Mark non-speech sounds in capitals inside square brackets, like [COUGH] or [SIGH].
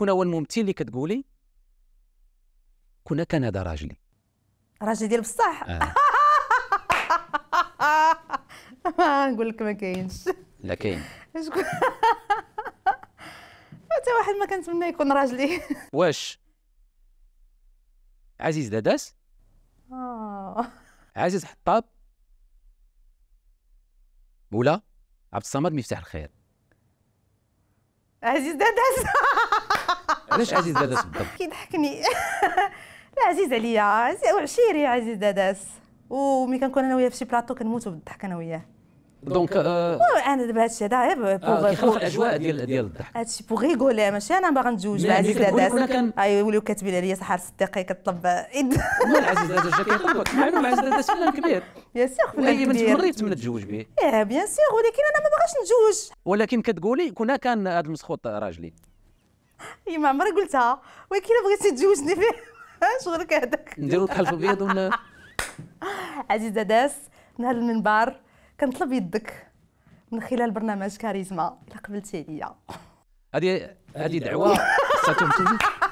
شكون هو الممثل اللي كتقولي كنا كندا راجلي راجلي ديال بصح آه. [LAUGHS] نقول لك ما كاينش لا كاين شكون حتى [LAUGHS] واحد ما كنتمنى يكون راجلي [LAUGHS] واش عزيز داداس آه. عزيز حطاب ولا عبد الصمد مفتاح الخير عزيز داداس علاش عزيز [LAUGHS] داداس بالضبط؟ كيضحكني [LAUGHS] لا عزيز عليا عشيري عزيز داداس وملي كنكون انا وياه في شي بلاطو كنموتوا بالضحك انا وياه دونك آه، انا دابا هادشي هذا غير بوغ آه، كيخلق الاجواء ديال ديال الضحك هادشي بوغ ريغولي ماشي انا باغا نتزوج بعزيز داداس يوليو كاتبين عليا صحار صديقي كطلب [LAUGHS] هو العزيز داداس جا كيطلبك مع انه العزيز داداس فنان كبير بيان سيغ فنان كبير انت تمريت من تزوج به ايه بيان سيغ ولكن انا ما باغاش نتزوج ولكن كتقولي كنا كان هذا المسخوط راجلي هي إيه، ما عمري قلتها ولكن بغيتي تزوجني فيه [LAUGHS] شغلك هذاك نديرو بحال في البيض ولا [LAUGHS] عزيزه داس من هذا المنبر كنطلب يدك من خلال برنامج كاريزما الا قبلتي عليا هذه هذه دعوه [LAUGHS]